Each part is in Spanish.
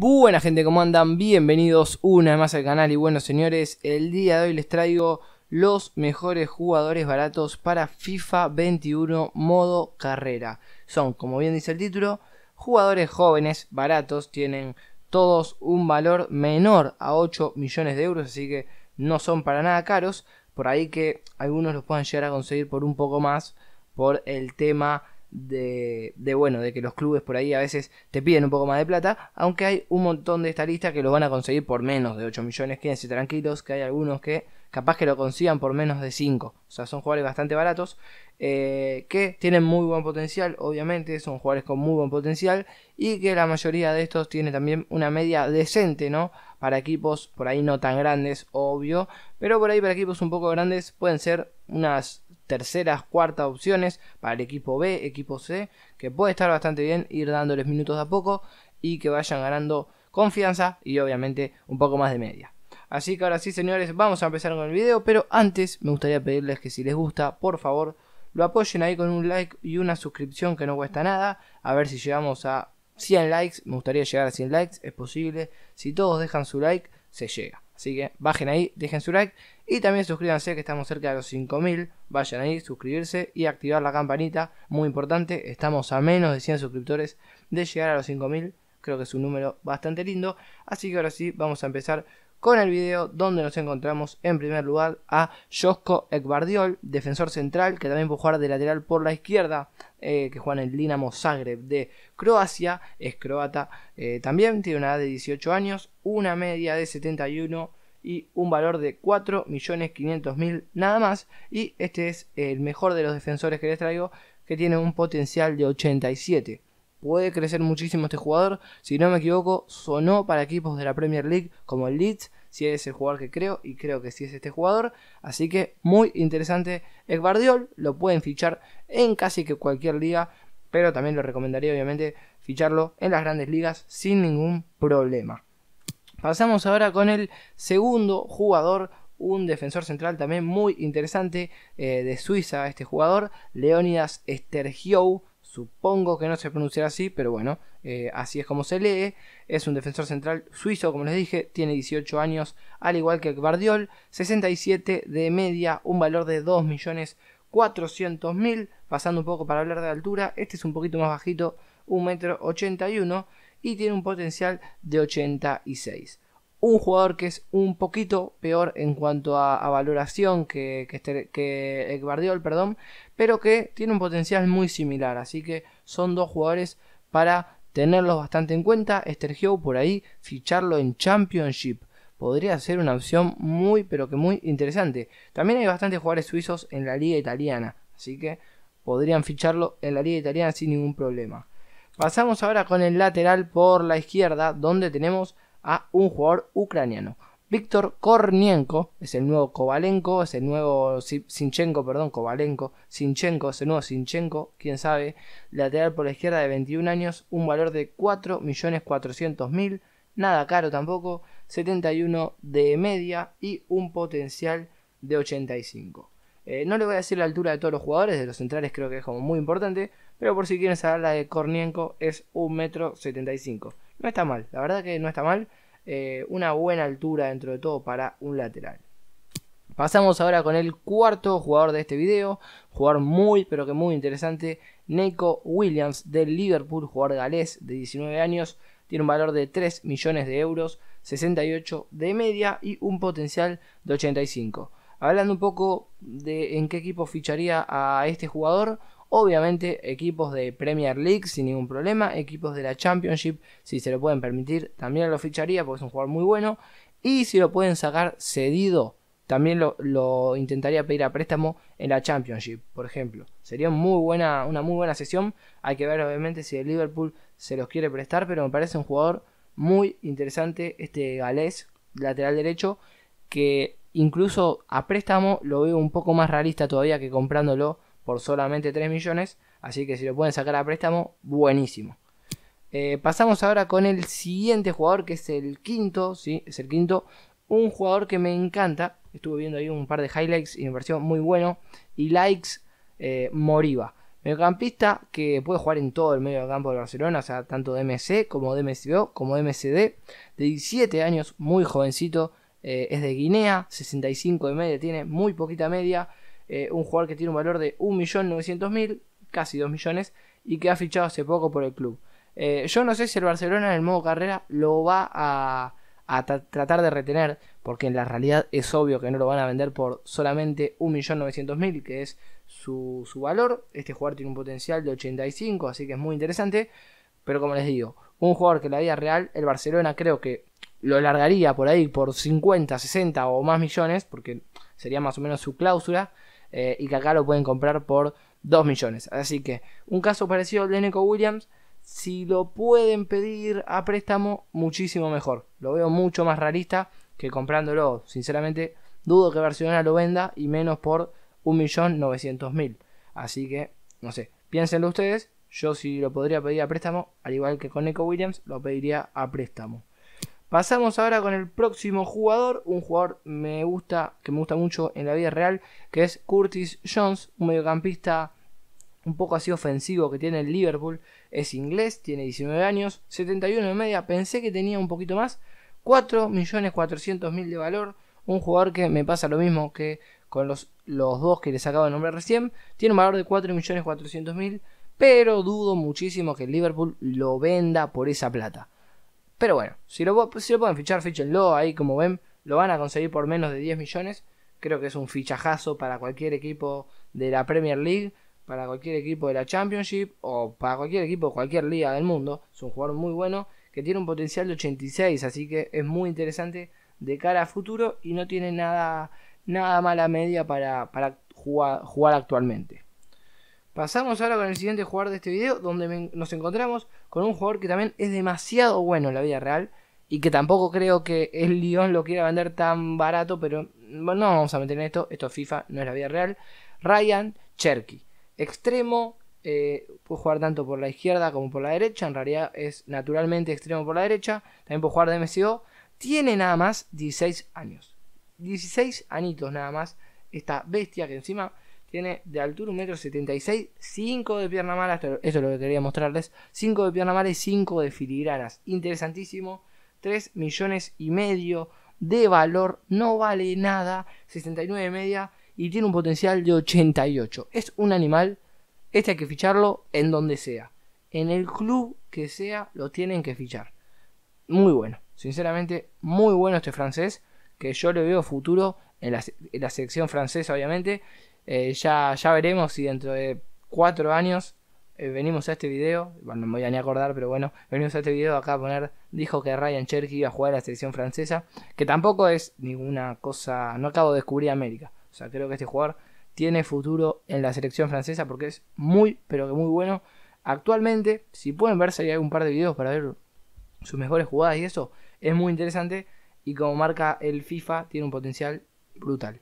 Buena gente, ¿cómo andan? Bienvenidos una vez más al canal y bueno señores, el día de hoy les traigo los mejores jugadores baratos para FIFA 21 modo carrera. Son, como bien dice el título, jugadores jóvenes baratos, tienen todos un valor menor a 8 millones de euros, así que no son para nada caros, por ahí que algunos los puedan llegar a conseguir por un poco más por el tema de, bueno, de que los clubes por ahí a veces te piden un poco más de plata, aunque hay un montón de esta lista que lo van a conseguir por menos de 8 millones, quédense tranquilos, que hay algunos que capaz que lo consigan por menos de 5, o sea, son jugadores bastante baratos, eh, que tienen muy buen potencial, obviamente, son jugadores con muy buen potencial, y que la mayoría de estos tiene también una media decente, ¿no? Para equipos por ahí no tan grandes, obvio, pero por ahí para equipos un poco grandes pueden ser unas terceras, cuartas opciones para el equipo B, equipo C, que puede estar bastante bien, ir dándoles minutos a poco y que vayan ganando confianza y obviamente un poco más de media. Así que ahora sí, señores, vamos a empezar con el video, pero antes me gustaría pedirles que si les gusta, por favor, lo apoyen ahí con un like y una suscripción que no cuesta nada, a ver si llegamos a 100 likes, me gustaría llegar a 100 likes, es posible, si todos dejan su like, se llega. Así que bajen ahí, dejen su like y también suscríbanse que estamos cerca de los 5000. Vayan ahí, suscribirse y activar la campanita. Muy importante, estamos a menos de 100 suscriptores de llegar a los 5000. Creo que es un número bastante lindo. Así que ahora sí, vamos a empezar con el video donde nos encontramos en primer lugar a Josko Ekbardiol, defensor central, que también puede jugar de lateral por la izquierda, eh, que juega en el Dinamo Zagreb de Croacia, es croata eh, también, tiene una edad de 18 años, una media de 71 y un valor de 4.500.000 nada más. Y este es el mejor de los defensores que les traigo, que tiene un potencial de 87. Puede crecer muchísimo este jugador, si no me equivoco, sonó para equipos de la Premier League como el Leeds, si es el jugador que creo, y creo que sí es este jugador. Así que muy interesante el Guardiol, lo pueden fichar en casi que cualquier liga, pero también lo recomendaría obviamente ficharlo en las grandes ligas sin ningún problema. Pasamos ahora con el segundo jugador, un defensor central también muy interesante eh, de Suiza, este jugador, Leonidas Stergiou. Supongo que no se pronunciará así, pero bueno, eh, así es como se lee. Es un defensor central suizo, como les dije, tiene 18 años, al igual que Guardiol, 67 de media, un valor de 2.400.000. Pasando un poco para hablar de altura, este es un poquito más bajito, 1,81 metro y tiene un potencial de 86. Un jugador que es un poquito peor en cuanto a, valoración que, que, este, el perdón, pero que tiene un potencial muy similar. Así que son dos jugadores para tenerlos bastante en cuenta. Estergio por ahí, ficharlo en Championship podría ser una opción muy, pero que muy interesante. También hay bastantes jugadores suizos en la liga italiana, así que podrían ficharlo en la liga italiana sin ningún problema. Pasamos ahora con el lateral por la izquierda, donde tenemos a un jugador ucraniano. Víctor Kornienko es el nuevo Kovalenko, es el nuevo Sinchenko, perdón, Kovalenko, Sinchenko, es el nuevo Sinchenko, quién sabe, lateral por la izquierda de 21 años, un valor de 4.400.000, nada caro tampoco, 71 de media y un potencial de 85. Eh, no le voy a decir la altura de todos los jugadores, de los centrales creo que es como muy importante, pero por si quieren saber, la de Kornienko es 1,75 75. No está mal, la verdad que no está mal. Eh, una buena altura dentro de todo para un lateral. Pasamos ahora con el cuarto jugador de este video, jugador muy pero que muy interesante, Neiko Williams del Liverpool, jugador galés de 19 años, tiene un valor de 3 millones de euros, 68 de media y un potencial de 85. Hablando un poco de en qué equipo ficharía a este jugador, Obviamente equipos de Premier League sin ningún problema, equipos de la Championship si se lo pueden permitir también lo ficharía porque es un jugador muy bueno y si lo pueden sacar cedido también lo, intentaría pedir a préstamo en la Championship, por ejemplo. Sería muy buena, una muy buena sesión. Hay que ver obviamente si el Liverpool se los quiere prestar, pero me parece un jugador muy interesante este galés, lateral derecho, que incluso a préstamo lo veo un poco más realista todavía que comprándolo por solamente 3 millones. Así que si lo pueden sacar a préstamo, buenísimo. Eh, pasamos ahora con el siguiente jugador, que es el quinto, sí, es el quinto. Un jugador que me encanta. Estuve viendo ahí un par de highlights y me pareció muy bueno. Y likes eh, Moriba. Mediocampista que puede jugar en todo el medio del campo de Barcelona, o sea, tanto de MC como de MCO, como de MCD. De 17 años, muy jovencito. Eh, es de Guinea, 65 de media, tiene muy poquita media. Eh, un jugador que tiene un valor de 1.900.000, casi 2 millones, y que ha fichado hace poco por el club. Eh, yo no sé si el Barcelona en el modo carrera lo va a, tratar de retener, porque en la realidad es obvio que no lo van a vender por solamente 1.900.000, que es su, valor. Este jugador tiene un potencial de 85, así que es muy interesante. Pero como les digo, un jugador que la vida real, el Barcelona creo que lo largaría por ahí por 50, 60 o más millones, porque sería más o menos su cláusula. Eh, y que acá lo pueden comprar por 2 millones. Así que un caso parecido de Neko Williams, si lo pueden pedir a préstamo, muchísimo mejor. Lo veo mucho más realista que comprándolo. Sinceramente, dudo que Barcelona lo venda y menos por 1.900.000. Así que, no sé, piénsenlo ustedes. Yo si lo podría pedir a préstamo, al igual que con Eco Williams, lo pediría a préstamo. Pasamos ahora con el próximo jugador, un jugador me gusta, que me gusta mucho en la vida real, que es Curtis Jones, un mediocampista un poco así ofensivo que tiene el Liverpool. Es inglés, tiene 19 años, 71 de media, pensé que tenía un poquito más, 4.400.000 de valor, un jugador que me pasa lo mismo que con los, los dos que les acabo de nombrar recién, tiene un valor de 4.400.000, pero dudo muchísimo que el Liverpool lo venda por esa plata. Pero bueno, si lo, si lo pueden fichar, fichenlo ahí como ven, lo van a conseguir por menos de 10 millones. Creo que es un fichajazo para cualquier equipo de la Premier League, para cualquier equipo de la Championship o para cualquier equipo de cualquier liga del mundo. Es un jugador muy bueno que tiene un potencial de 86, así que es muy interesante de cara a futuro y no tiene nada, nada mala media para, jugar actualmente. Pasamos ahora con el siguiente jugador de este video, donde nos encontramos con un jugador que también es demasiado bueno en la vida real y que tampoco creo que el Lyon lo quiera vender tan barato, pero no vamos a meter en esto, esto es FIFA, no es la vida real. Ryan Cherky, extremo, eh, puede jugar tanto por la izquierda como por la derecha, en realidad es naturalmente extremo por la derecha, también puede jugar de MCO, tiene nada más 16 años, 16 añitos nada más, esta bestia que encima tiene de altura 1,76m, 5 de pierna mala, esto, es lo que quería mostrarles, 5 de pierna mala y 5 de filigranas. Interesantísimo, 3 millones y medio de valor, no vale nada, 69 media y tiene un potencial de 88. Es un animal, este hay que ficharlo en donde sea. En el club que sea, lo tienen que fichar. Muy bueno, sinceramente, muy bueno este francés que yo le veo futuro en la, selección francesa, obviamente. Eh, ya, ya veremos si dentro de cuatro años eh, venimos a este video. Bueno, no me voy a ni acordar, pero bueno, venimos a este video acá a poner. Dijo que Ryan Cherky iba a jugar en la selección francesa, que tampoco es ninguna cosa. No acabo de descubrir América. O sea, creo que este jugador tiene futuro en la selección francesa porque es muy, pero que muy bueno. Actualmente, si pueden verse, hay un par de videos para ver sus mejores jugadas y eso es muy interesante y como marca el FIFA tiene un potencial brutal.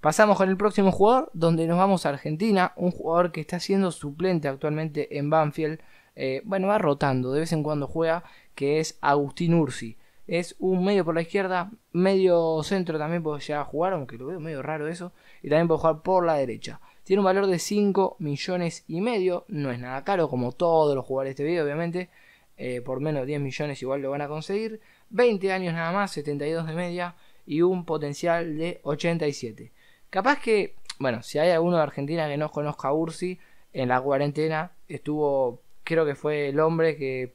Pasamos con el próximo jugador, donde nos vamos a Argentina, un jugador que está siendo suplente actualmente en Banfield, eh, bueno, va rotando, de vez en cuando juega, que es Agustín Ursi. Es un medio por la izquierda, medio centro también puede llegar a jugar, aunque lo veo medio raro eso, y también puede jugar por la derecha. Tiene un valor de 5 millones y medio, no es nada caro, como todos los jugadores de este video, obviamente, eh, por menos de 10 millones igual lo van a conseguir, 20 años nada más, 72 de media y un potencial de 87. Capaz que, bueno, si hay alguno de Argentina que no conozca a Ursi, en la cuarentena estuvo, creo que fue el hombre que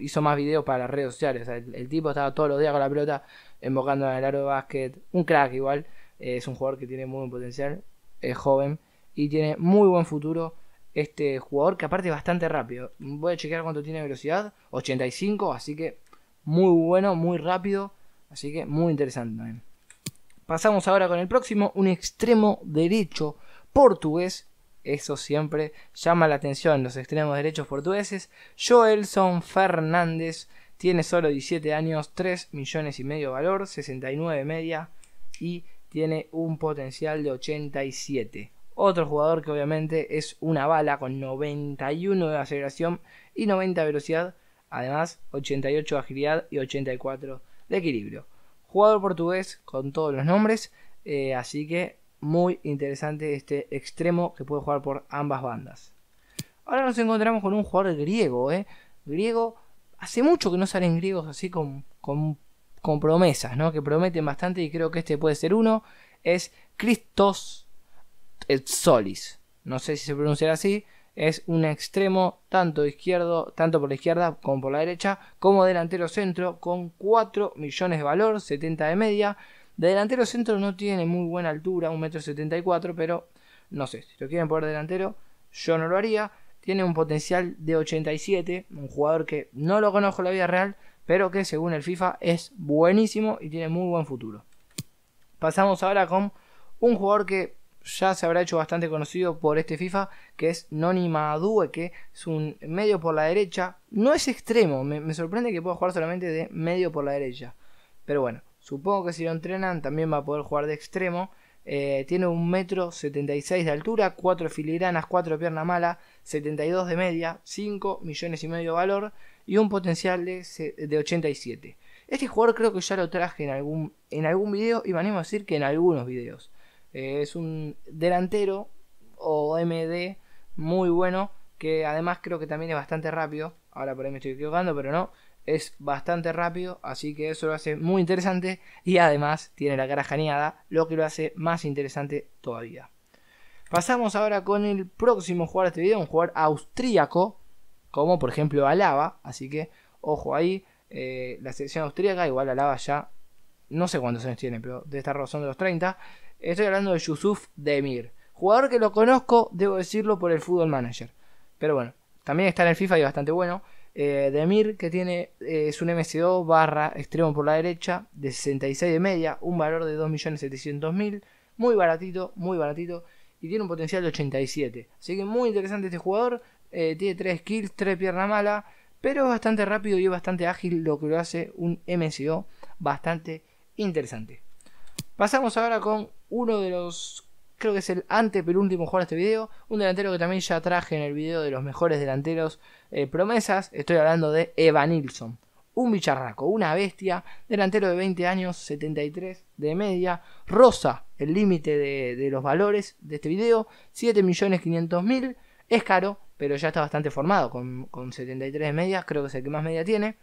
hizo más videos para las redes sociales. el, tipo estaba todos los días con la pelota, embocando en el aro de básquet. Un crack igual. Eh, es un jugador que tiene muy buen potencial. Es joven. Y tiene muy buen futuro este jugador, que aparte es bastante rápido. Voy a chequear cuánto tiene velocidad. 85, así que muy bueno, muy rápido, así que muy interesante también. Pasamos ahora con el próximo, un extremo derecho portugués. Eso siempre llama la atención, los extremos derechos portugueses. Joelson Fernández tiene solo 17 años, 3 millones y medio de valor, 69 media y tiene un potencial de 87. Otro jugador que obviamente es una bala con 91 de aceleración y 90 de velocidad Además, 88 de agilidad y 84 de equilibrio. Jugador portugués con todos los nombres. Eh, así que muy interesante este extremo que puede jugar por ambas bandas. Ahora nos encontramos con un jugador griego. Eh. Griego, hace mucho que no salen griegos así con, con, promesas, que prometen bastante y creo que este puede ser uno. Es Christos Solis No sé si se pronunciará así, es un extremo tanto izquierdo, tanto por la izquierda como por la derecha, como delantero centro con 4 millones de valor, 70 de media. De delantero centro no tiene muy buena altura, 1,74m, pero no sé, si lo quieren poner delantero, yo no lo haría. Tiene un potencial de 87, un jugador que no lo conozco en la vida real, pero que según el FIFA es buenísimo y tiene muy buen futuro. Pasamos ahora con un jugador que ya se habrá hecho bastante conocido por este FIFA, que es Noni Madue, que es un medio por la derecha. No es extremo, me, sorprende que pueda jugar solamente de medio por la derecha. Pero bueno, supongo que si lo entrenan también va a poder jugar de extremo. Eh, tiene un metro 76 de altura, 4 filigranas, 4 pierna mala, 72 de media, 5 millones y medio de valor y un potencial de, 87. Este jugador creo que ya lo traje en algún, en algún video y van a decir que en algunos videos es un delantero o MD muy bueno, que además creo que también es bastante rápido. Ahora por ahí me estoy equivocando, pero no. Es bastante rápido, así que eso lo hace muy interesante. Y además tiene la cara janeada, lo que lo hace más interesante todavía. Pasamos ahora con el próximo jugador de este video, un jugador austríaco, como por ejemplo Alaba. Así que, ojo ahí, eh, la selección austríaca, igual Alaba ya, no sé cuántos años tiene, pero de esta razón de los 30. Estoy hablando de Yusuf Demir. Jugador que lo conozco, debo decirlo, por el Fútbol Manager. Pero bueno, también está en el FIFA y bastante bueno. Eh, Demir, que tiene, eh, es un MCO barra extremo por la derecha, de 66 de media, un valor de 2.700.000. Muy baratito, muy baratito. Y tiene un potencial de 87. Así que muy interesante este jugador. Eh, tiene 3 kills, 3 pierna mala. Pero es bastante rápido y es bastante ágil, lo que lo hace un MCO bastante interesante. Pasamos ahora con uno de los creo que es el antepenúltimo jugador de este video. Un delantero que también ya traje en el video de los mejores delanteros eh, promesas. Estoy hablando de Evan Nilsson. Un bicharraco, una bestia, delantero de 20 años, 73 de media, rosa el límite de, los valores de este video, 7.500.000, es caro, pero ya está bastante formado, con, con 73 de media, creo que es el que más media tiene,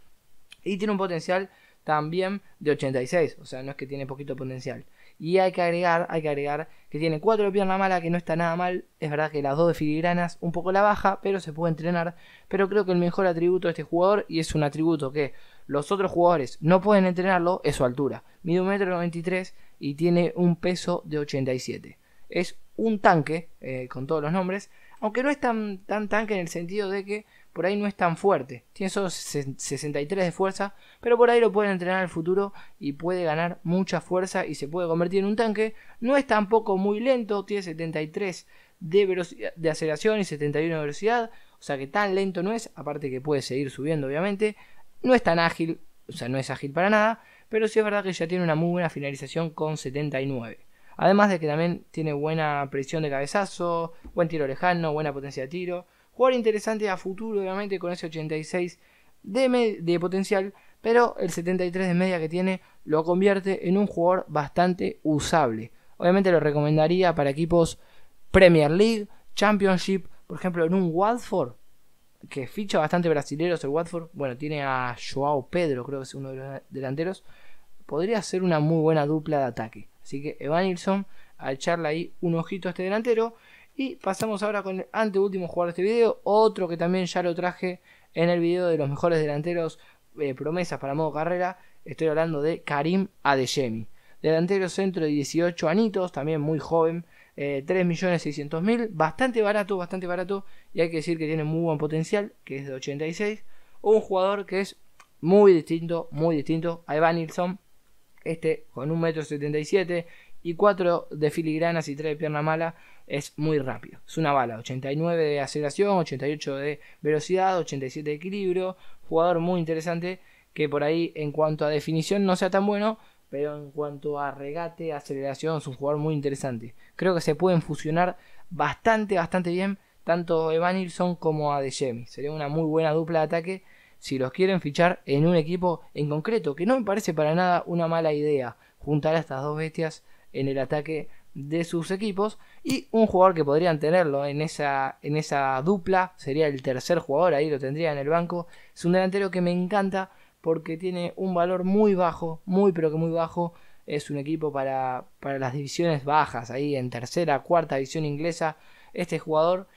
y tiene un potencial también de 86, o sea, no es que tiene poquito potencial. Y hay que agregar, hay que agregar que tiene cuatro piernas malas, mala, que no está nada mal. Es verdad que las dos de filigranas un poco la baja, pero se puede entrenar. Pero creo que el mejor atributo de este jugador, y es un atributo que los otros jugadores no pueden entrenarlo, es su altura. Mide 1,93m y tiene un peso de 87. Es un tanque, eh, con todos los nombres, aunque no es tan tanque en el sentido de que por ahí no es tan fuerte. Tiene solo 63 de fuerza, pero por ahí lo pueden entrenar al futuro y puede ganar mucha fuerza y se puede convertir en un tanque. No es tampoco muy lento, tiene 73 de, de aceleración y 71 de velocidad. O sea que tan lento no es, aparte que puede seguir subiendo obviamente. No es tan ágil, o sea, no es ágil para nada, pero sí es verdad que ya tiene una muy buena finalización con 79. Además de que también tiene buena presión de cabezazo, buen tiro lejano, buena potencia de tiro. Jugador interesante a futuro, obviamente, con ese 86 de, de potencial, pero el 73 de media que tiene lo convierte en un jugador bastante usable. Obviamente lo recomendaría para equipos Premier League, Championship, por ejemplo, en un Watford, que ficha bastante brasileros el Watford. Bueno, tiene a Joao Pedro, creo que es uno de los delanteros. Podría ser una muy buena dupla de ataque. Así que Evanilson, a echarle ahí un ojito a este delantero. Y pasamos ahora con el anteúltimo jugador de este video, otro que también ya lo traje en el video de los mejores delanteros eh, promesas para modo carrera. Estoy hablando de Karim Adeyemi. Delantero centro de 18 anitos, también muy joven, 3.600.000, eh, bastante barato, bastante barato, y hay que decir que tiene muy buen potencial, que es de 86. Un jugador que es muy distinto, muy distinto a Ivan Nilsson, este con 1,77m y 4 de filigranas y 3 de pierna mala, es muy rápido. Es una bala, 89 de aceleración, 88 de velocidad, 87 de equilibrio, jugador muy interesante que por ahí en cuanto a definición no sea tan bueno, pero en cuanto a regate, aceleración, es un jugador muy interesante. Creo que se pueden fusionar bastante, bastante bien, tanto Evanilson como a Sería una muy buena dupla de ataque si los quieren fichar en un equipo en concreto, que no me parece para nada una mala idea juntar a estas dos bestias en el ataque de sus equipos y un jugador que podrían tenerlo en esa, en esa dupla, sería el tercer jugador, ahí lo tendría en el banco, es un delantero que me encanta porque tiene un valor muy bajo, muy pero que muy bajo, es un equipo para, las divisiones bajas, ahí en tercera, cuarta división inglesa, este jugador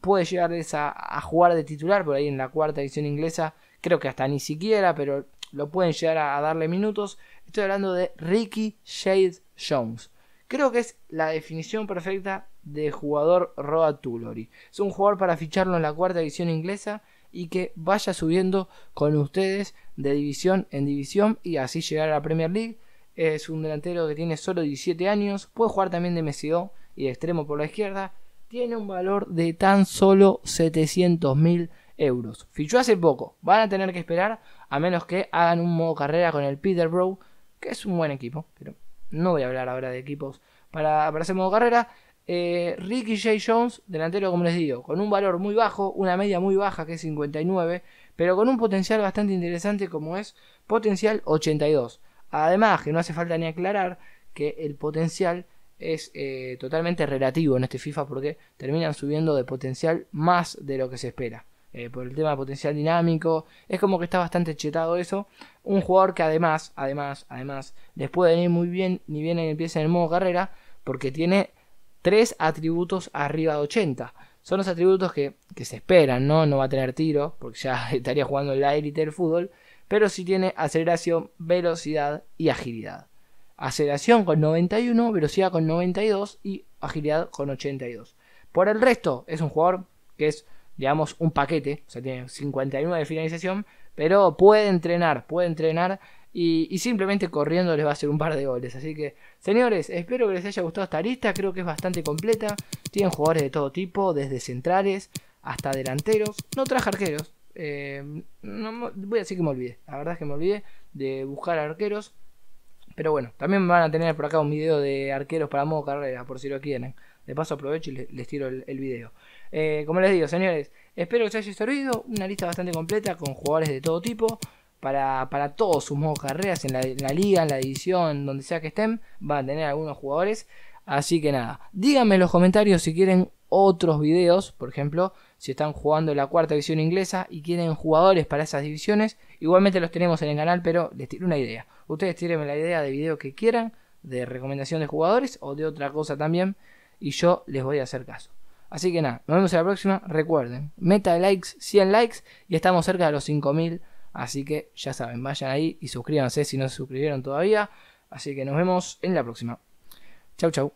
puede llegar a, jugar de titular por ahí en la cuarta división inglesa, creo que hasta ni siquiera, pero lo pueden llegar a, a darle minutos, estoy hablando de Ricky Shade Jones Creo que es la definición perfecta de jugador Roa Tulori. Es un jugador para ficharlo en la cuarta división inglesa y que vaya subiendo con ustedes de división en división y así llegar a la Premier League. Es un delantero que tiene solo 17 años, puede jugar también de MCO y de extremo por la izquierda. Tiene un valor de tan solo 700 mil euros. Fichó hace poco, van a tener que esperar a menos que hagan un modo carrera con el Peterborough, que es un buen equipo, pero no voy a hablar ahora de equipos para, para modo carrera. Eh, Ricky J. Jones, delantero, como les digo, con un valor muy bajo, una media muy baja que es 59, pero con un potencial bastante interesante como es potencial 82. Además, que no hace falta ni aclarar que el potencial es eh, totalmente relativo en este FIFA porque terminan subiendo de potencial más de lo que se espera. Eh, por el tema de potencial dinámico. Es como que está bastante chetado eso. Un jugador que además, además, además, les puede venir muy bien ni bien empieza en el modo carrera, porque tiene tres atributos arriba de 80. Son los atributos que, que se esperan, ¿no? No va a tener tiro, porque ya estaría jugando en la élite del fútbol, pero sí tiene aceleración, velocidad y agilidad. Aceleración con 91, velocidad con 92 y agilidad con 82. Por el resto, es un jugador que es digamos, un paquete, o sea, tiene 59 de finalización, pero puede entrenar, puede entrenar y, simplemente corriendo les va a hacer un par de goles. Así que, señores, espero que les haya gustado esta lista, creo que es bastante completa. Tienen jugadores de todo tipo, desde centrales hasta delanteros. No traje arqueros, eh, voy a decir que me olvidé, la verdad es que me olvidé de buscar arqueros. Pero bueno, también van a tener por acá un video de arqueros para modo carrera, por si lo quieren. De paso aprovecho y les, tiro el video. Eh, como les digo, señores, espero que os haya servido. Una lista bastante completa con jugadores de todo tipo. Para, todos sus modos carreras en la, liga, en la división, donde sea que estén, van a tener algunos jugadores. Así que nada, díganme en los comentarios si quieren otros videos, por ejemplo, si están jugando la cuarta división inglesa y quieren jugadores para esas divisiones, igualmente los tenemos en el canal, pero les tiro una idea. Ustedes tírenme la idea de video que quieran, de recomendación de jugadores o de otra cosa también, y yo les voy a hacer caso. Así que nada, nos vemos en la próxima. Recuerden, meta de likes, 100 likes y estamos cerca de los 5000. Así que ya saben, vayan ahí y suscríbanse si no se suscribieron todavía. Así que nos vemos en la próxima. Chau, chau.